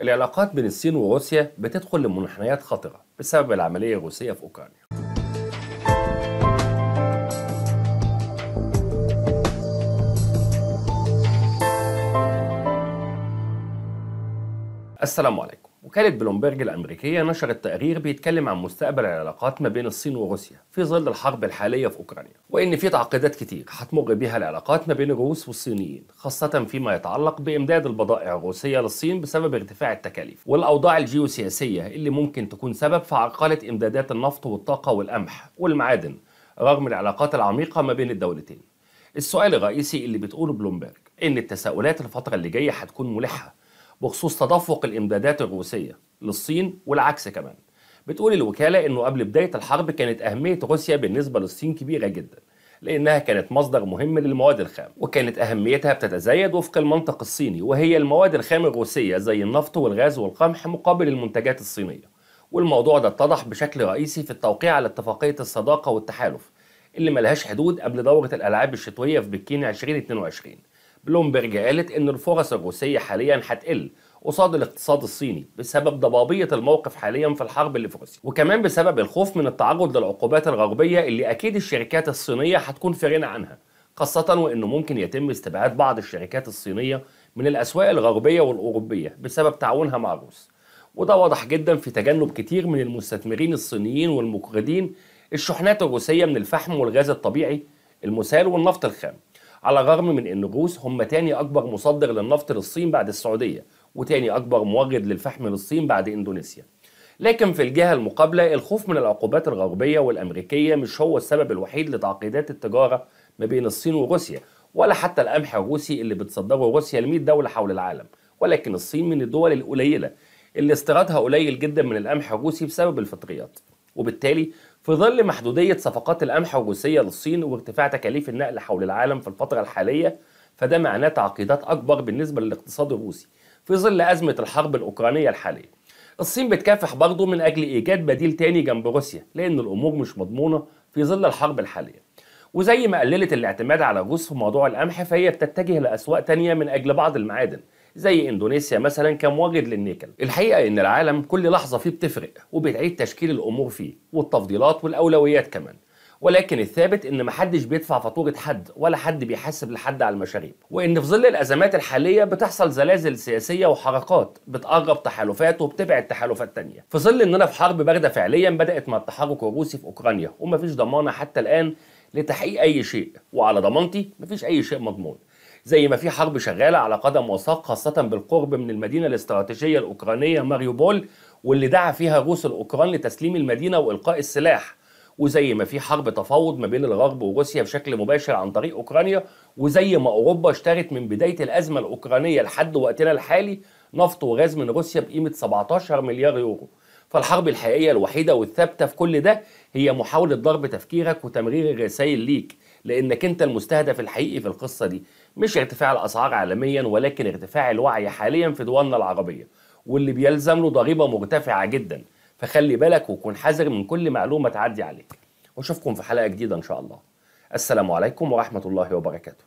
العلاقات بين الصين وروسيا بتدخل لمنحنيات خطرة بسبب العملية الروسية في أوكرانيا السلام عليكم وكالة بلومبرج الأمريكية نشرت تقرير بيتكلم عن مستقبل العلاقات ما بين الصين وروسيا في ظل الحرب الحالية في أوكرانيا وإن في تعقيدات كتير هتمر بها العلاقات ما بين الروس والصينيين خاصة فيما يتعلق بإمداد البضائع الروسية للصين بسبب ارتفاع التكاليف والأوضاع الجيوسياسية اللي ممكن تكون سبب في عرقلة إمدادات النفط والطاقة والقمح والمعادن رغم العلاقات العميقة ما بين الدولتين السؤال الرئيسي اللي بتقوله بلومبرج إن التساؤلات الفترة اللي جاية هتكون ملحة بخصوص تدفق الامدادات الروسيه للصين والعكس كمان بتقول الوكاله انه قبل بدايه الحرب كانت اهميه روسيا بالنسبه للصين كبيره جدا لانها كانت مصدر مهم للمواد الخام وكانت اهميتها بتتزايد وفق المنطق الصيني وهي المواد الخام الروسيه زي النفط والغاز والقمح مقابل المنتجات الصينيه والموضوع ده اتضح بشكل رئيسي في التوقيع على اتفاقيه الصداقه والتحالف اللي ملهاش حدود قبل دورة الألعاب الشتوية في بكين 2022 بلومبرج قالت إن الفرص الروسية حاليا هتقل قصاد الاقتصاد الصيني بسبب ضبابية الموقف حاليا في الحرب اللي في روسيا وكمان بسبب الخوف من التعرض للعقوبات الغربية اللي أكيد الشركات الصينية هتكون في غنى عنها خاصة وإنه ممكن يتم استبعاد بعض الشركات الصينية من الأسواق الغربية والأوروبية بسبب تعاونها مع الروس وده واضح جدا في تجنب كتير من المستثمرين الصينيين والمقردين الشحنات الروسية من الفحم والغاز الطبيعي المسال والنفط الخام على الرغم من ان الروس هم تاني اكبر مصدر للنفط للصين بعد السعوديه وتاني اكبر مورد للفحم للصين بعد اندونيسيا لكن في الجهة المقابلة الخوف من العقوبات الغربية والأمريكية مش هو السبب الوحيد لتعقيدات التجارة ما بين الصين وروسيا ولا حتى القمح الروسي اللي بتصدره روسيا ل 100 دولة حول العالم ولكن الصين من الدول القليلة اللي استيرادها قليل جدا من القمح الروسي بسبب الفطريات وبالتالي في ظل محدودية صفقات القمح الروسية للصين وارتفاع تكاليف النقل حول العالم في الفترة الحالية فده معناه تعقيدات أكبر بالنسبة للاقتصاد الروسي في ظل أزمة الحرب الأوكرانية الحالية الصين بتكافح برضه من أجل إيجاد بديل تاني جنب روسيا لأن الأمور مش مضمونة في ظل الحرب الحالية وزي ما قللت الاعتماد على الروس في موضوع القمح فهي بتتجه لأسواق تانية من أجل بعض المعادن زي اندونيسيا مثلا كمواجد للنيكل الحقيقه ان العالم كل لحظه فيه بتفرق وبتعيد تشكيل الامور فيه والتفضيلات والاولويات كمان ولكن الثابت ان محدش بيدفع فاتوره حد ولا حد بيحاسب لحد على المشاريب وان في ظل الازمات الحاليه بتحصل زلازل سياسيه وحركات بتقرب تحالفات وبتبعد تحالفات تانية في ظل اننا في حرب بارده فعليا بدات مع التحرك الروسي في اوكرانيا ومفيش ضمانه حتى الان لتحقيق اي شيء وعلى ضمانتي مفيش اي شيء مضمون زي ما في حرب شغاله على قدم وساق خاصه بالقرب من المدينه الاستراتيجيه الاوكرانيه ماريوبول واللي دعا فيها روس الاوكران لتسليم المدينه والقاء السلاح وزي ما في حرب تفاوض ما بين الغرب وروسيا بشكل مباشر عن طريق اوكرانيا وزي ما اوروبا اشترت من بدايه الازمه الاوكرانيه لحد وقتنا الحالي نفط وغاز من روسيا بقيمه 17 مليار يورو فالحرب الحقيقية الوحيدة والثابتة في كل ده هي محاولة ضرب تفكيرك وتمرير الرسائل ليك لأنك أنت المستهدف الحقيقي في القصة دي مش ارتفاع الأسعار عالميا ولكن ارتفاع الوعي حاليا في دولنا العربية واللي بيلزم له ضريبة مرتفعة جدا فخلي بالك وكن حذر من كل معلومة تعدي عليك واشوفكم في حلقة جديدة إن شاء الله السلام عليكم ورحمة الله وبركاته